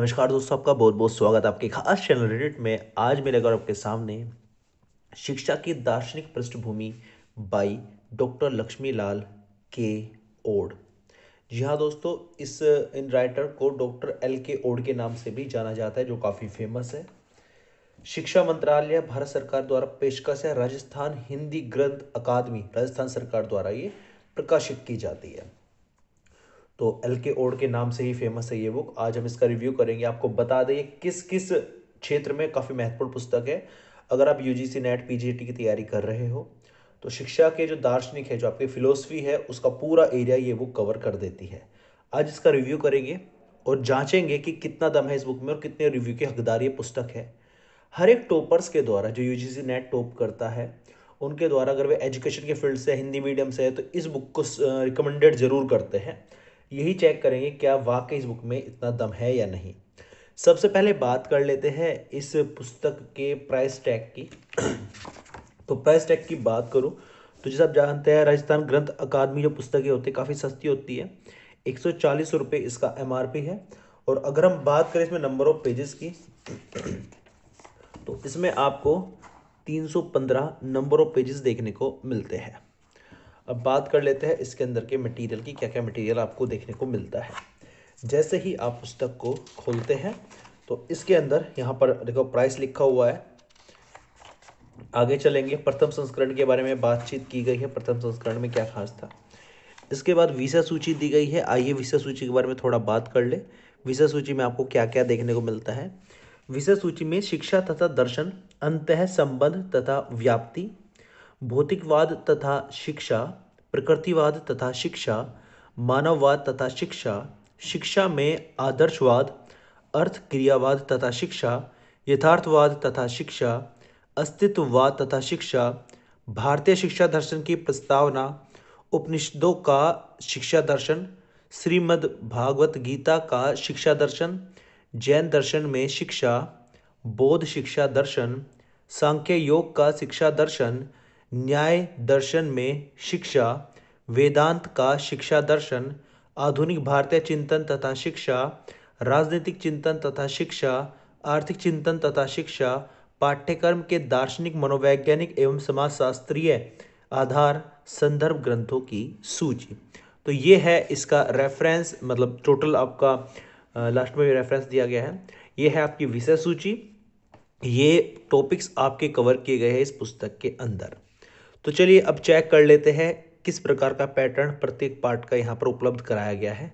नमस्कार दोस्तों आपका बहुत बहुत स्वागत है आपके खास चैनल रेडिट में आज मेरे लेकर आपके सामने शिक्षा की दार्शनिक पृष्ठभूमि बाई डॉक्टर लक्ष्मीलाल के ओड जी हाँ दोस्तों इस इन राइटर को डॉक्टर एल के ओड के नाम से भी जाना जाता है जो काफ़ी फेमस है शिक्षा मंत्रालय भारत सरकार द्वारा पेशकश है राजस्थान हिंदी ग्रंथ अकादमी राजस्थान सरकार द्वारा ये प्रकाशित की जाती है तो एल के ओड के नाम से ही फेमस है ये बुक आज हम इसका रिव्यू करेंगे आपको बता दें किस किस क्षेत्र में काफ़ी महत्वपूर्ण पुस्तक है अगर आप यू जी नेट पी की तैयारी कर रहे हो तो शिक्षा के जो दार्शनिक है जो आपकी फ़िलोसफी है उसका पूरा एरिया ये बुक कवर कर देती है आज इसका रिव्यू करेंगे और जांचेंगे कि कितना दम है इस बुक में और कितने रिव्यू के हकदार ये पुस्तक है हर एक टॉपर्स के द्वारा जो यू जी नेट टॉप करता है उनके द्वारा अगर वे एजुकेशन के फील्ड से हिंदी मीडियम से है तो इस बुक को रिकमेंडेड uh, ज़रूर करते हैं यही चेक करेंगे क्या वाकई इस बुक में इतना दम है या नहीं सबसे पहले बात कर लेते हैं इस पुस्तक के प्राइस टैग की तो प्राइस टैग की बात करूँ तो जैसे आप जानते हैं राजस्थान ग्रंथ अकादमी जो पुस्तकें होती है काफ़ी सस्ती होती है एक सौ चालीस रुपये इसका एम है और अगर हम बात करें इसमें नंबर ऑफ पेजेस की तो इसमें आपको 315 नंबर ऑफ पेजेस देखने को मिलते हैं अब बात कर लेते हैं इसके अंदर के मटेरियल की क्या क्या मटेरियल आपको देखने को मिलता है जैसे ही आप पुस्तक को खोलते हैं तो इसके अंदर यहाँ पर देखो प्राइस लिखा हुआ है आगे चलेंगे प्रथम संस्करण के बारे में बातचीत की गई है प्रथम संस्करण में क्या खास था इसके बाद विषय सूची दी गई है आइए विषय सूची के बारे में थोड़ा बात कर ले विषय सूची में आपको क्या क्या देखने को मिलता है विषय सूची में शिक्षा तथा दर्शन अंत संबंध तथा व्याप्ति भौतिकवाद तथा शिक्षा प्रकृतिवाद तथा शिक्षा मानववाद तथा शिक्षा शिक्षा में आदर्शवाद अर्थ क्रियावाद तथा शिक्षा यथार्थवाद तथा शिक्षा अस्तित्ववाद तथा शिक्षा भारतीय शिक्षा दर्शन की प्रस्तावना उपनिषदों का शिक्षा दर्शन श्रीमद् भागवत गीता का शिक्षा दर्शन जैन दर्शन में शिक्षा बौद्ध शिक्षा दर्शन सांख्य योग का शिक्षा दर्शन न्याय दर्शन में शिक्षा वेदांत का शिक्षा दर्शन आधुनिक भारतीय चिंतन तथा शिक्षा राजनीतिक चिंतन तथा शिक्षा आर्थिक चिंतन तथा शिक्षा पाठ्यक्रम के दार्शनिक मनोवैज्ञानिक एवं समाजशास्त्रीय आधार संदर्भ ग्रंथों की सूची तो ये है इसका रेफरेंस मतलब टोटल आपका लास्ट में रेफरेंस दिया गया है ये है आपकी विषय सूची ये टॉपिक्स आपके कवर किए गए हैं इस पुस्तक के अंदर तो चलिए अब चेक कर लेते हैं किस प्रकार का पैटर्न प्रत्येक पार्ट का यहाँ पर उपलब्ध कराया गया है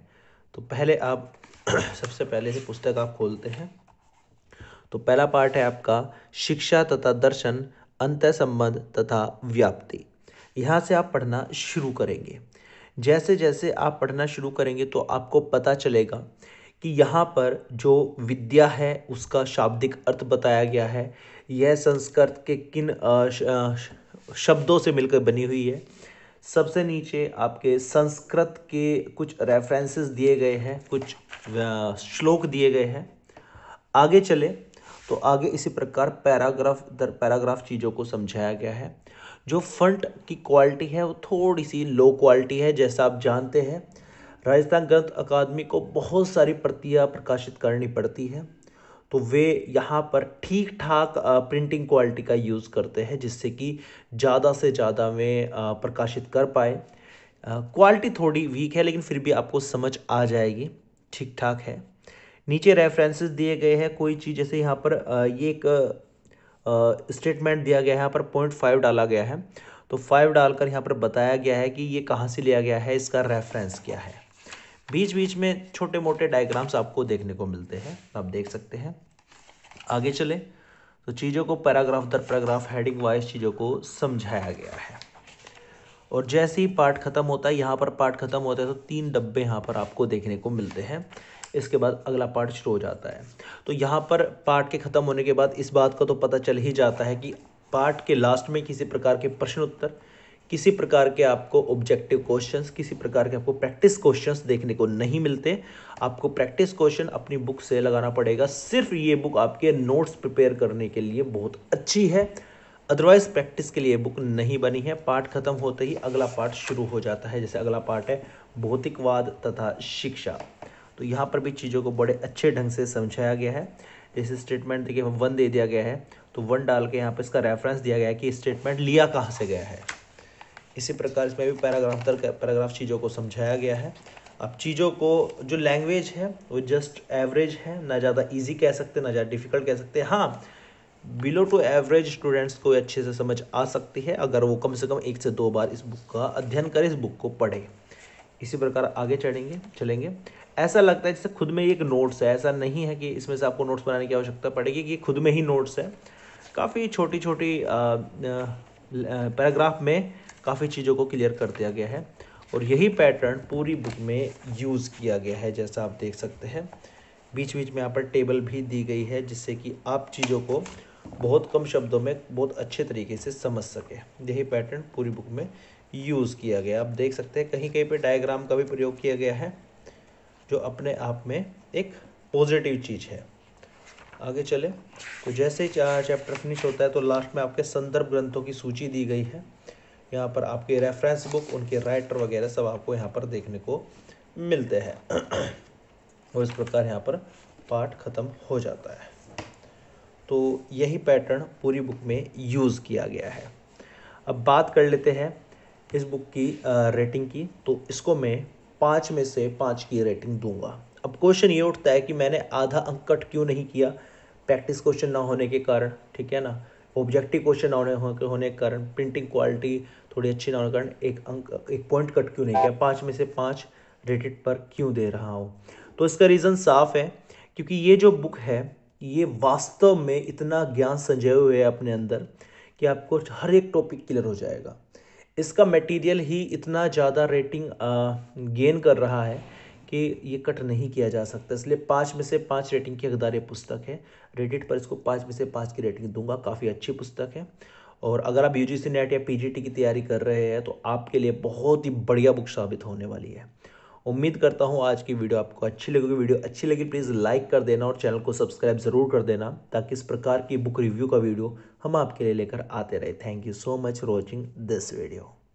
तो पहले आप सबसे पहले से पुस्तक आप खोलते हैं तो पहला पार्ट है आपका शिक्षा तथा दर्शन अंत संबंध तथा व्याप्ति यहाँ से आप पढ़ना शुरू करेंगे जैसे जैसे आप पढ़ना शुरू करेंगे तो आपको पता चलेगा कि यहाँ पर जो विद्या है उसका शाब्दिक अर्थ बताया गया है यह संस्कृत के किन शब्दों से मिलकर बनी हुई है सबसे नीचे आपके संस्कृत के कुछ रेफरेंसेस दिए गए हैं कुछ श्लोक दिए गए हैं आगे चले तो आगे इसी प्रकार पैराग्राफ दर पैराग्राफ चीज़ों को समझाया गया है जो फंट की क्वालिटी है वो थोड़ी सी लो क्वालिटी है जैसा आप जानते हैं राजस्थान ग्रंथ अकादमी को बहुत सारी प्रतियाँ प्रकाशित करनी पड़ती है तो वे यहाँ पर ठीक ठाक प्रिंटिंग क्वालिटी का यूज़ करते हैं जिससे कि ज़्यादा से ज़्यादा वे प्रकाशित कर पाए क्वालिटी थोड़ी वीक है लेकिन फिर भी आपको समझ आ जाएगी ठीक ठाक है नीचे रेफरेंसेस दिए गए हैं कोई चीज़ जैसे यहाँ पर ये एक स्टेटमेंट दिया गया है यहाँ पर पॉइंट फाइव डाला गया है तो फाइव डालकर यहाँ पर बताया गया है कि ये कहाँ से लिया गया है इसका रेफरेंस क्या है बीच बीच में छोटे मोटे डायग्राम्स आपको देखने को मिलते हैं तो आप देख सकते हैं आगे चले तो चीज़ों को पैराग्राफ दर पैराग्राफ हेडिंग वाइज चीज़ों को समझाया गया है और जैसे ही पार्ट ख़त्म होता है यहाँ पर पार्ट ख़त्म होता है तो तीन डब्बे यहाँ पर आपको देखने को मिलते हैं इसके बाद अगला पार्ट शुरू हो जाता है तो यहाँ पर पार्ट के ख़त्म होने के बाद इस बात का तो पता चल ही जाता है कि पार्ट के लास्ट में किसी प्रकार के प्रश्न उत्तर किसी प्रकार के आपको ऑब्जेक्टिव क्वेश्चंस किसी प्रकार के आपको प्रैक्टिस क्वेश्चंस देखने को नहीं मिलते आपको प्रैक्टिस क्वेश्चन अपनी बुक से लगाना पड़ेगा सिर्फ ये बुक आपके नोट्स प्रिपेयर करने के लिए बहुत अच्छी है अदरवाइज़ प्रैक्टिस के लिए बुक नहीं बनी है पार्ट खत्म होते ही अगला पार्ट शुरू हो जाता है जैसे अगला पार्ट है भौतिकवाद तथा शिक्षा तो यहाँ पर भी चीज़ों को बड़े अच्छे ढंग से समझाया गया है जैसे स्टेटमेंट देखिए वन दे दिया गया है तो वन डाल के यहाँ पर इसका रेफरेंस दिया गया है कि स्टेटमेंट लिया कहाँ से गया है इसी प्रकार इसमें भी पैराग्राफ दर पैराग्राफ चीज़ों को समझाया गया है अब चीज़ों को जो लैंग्वेज है वो जस्ट एवरेज है ना ज़्यादा ईजी कह सकते ना ज़्यादा डिफ़िकल्ट कह सकते हाँ बिलो टू एवरेज स्टूडेंट्स को अच्छे से समझ आ सकती है अगर वो कम से कम एक से दो बार इस बुक का अध्ययन करें इस बुक को पढ़े इसी प्रकार आगे चढ़ेंगे चलेंगे ऐसा लगता है जैसे खुद में एक नोट्स है ऐसा नहीं है कि इसमें से आपको नोट्स बनाने की आवश्यकता पड़ेगी कि खुद में ही नोट्स है काफ़ी छोटी छोटी पैराग्राफ में काफ़ी चीज़ों को क्लियर कर दिया गया है और यही पैटर्न पूरी बुक में यूज़ किया गया है जैसा आप देख सकते हैं बीच बीच में यहाँ पर टेबल भी दी गई है जिससे कि आप चीज़ों को बहुत कम शब्दों में बहुत अच्छे तरीके से समझ सके यही पैटर्न पूरी बुक में यूज़ किया गया आप देख सकते हैं कहीं कहीं पे डायग्राम का भी प्रयोग किया गया है जो अपने आप में एक पॉजिटिव चीज़ है आगे चले तो जैसे ही चैप्टर फिनिश होता है तो लास्ट में आपके संदर्भ ग्रंथों की सूची दी गई है यहाँ पर आपके रेफरेंस बुक उनके राइटर वगैरह सब आपको यहाँ पर देखने को मिलते हैं और इस प्रकार यहाँ पर पाठ ख़त्म हो जाता है तो यही पैटर्न पूरी बुक में यूज़ किया गया है अब बात कर लेते हैं इस बुक की रेटिंग की तो इसको मैं पाँच में से पाँच की रेटिंग दूंगा अब क्वेश्चन ये उठता है कि मैंने आधा अंक कट क्यों नहीं किया प्रैक्टिस क्वेश्चन ना होने के कारण ठीक है ना ऑब्जेक्टिव क्वेश्चन होने होने के कारण प्रिंटिंग क्वालिटी थोड़ी अच्छी ना होने के कारण एक अंक एक पॉइंट कट क्यों नहीं किया पाँच में से पाँच रेटेड पर क्यों दे रहा हूँ तो इसका रीज़न साफ है क्योंकि ये जो बुक है ये वास्तव में इतना ज्ञान संजय हुए है अपने अंदर कि आपको हर एक टॉपिक क्लियर हो जाएगा इसका मटेरियल ही इतना ज़्यादा रेटिंग गेन कर रहा है कि ये कट नहीं किया जा सकता इसलिए पाँच में से पाँच रेटिंग की हकदार ये पुस्तक है रेडिट पर इसको पाँच में से पाँच की रेटिंग दूंगा काफ़ी अच्छी पुस्तक है और अगर आप यू जी नेट या पी की तैयारी कर रहे हैं तो आपके लिए बहुत ही बढ़िया बुक साबित होने वाली है उम्मीद करता हूँ आज की वीडियो आपको अच्छी लगेगी वीडियो अच्छी लगी प्लीज़ लाइक कर देना और चैनल को सब्सक्राइब ज़रूर कर देना ताकि इस प्रकार की बुक रिव्यू का वीडियो हम आपके लिए लेकर आते रहे thank you so much watching this video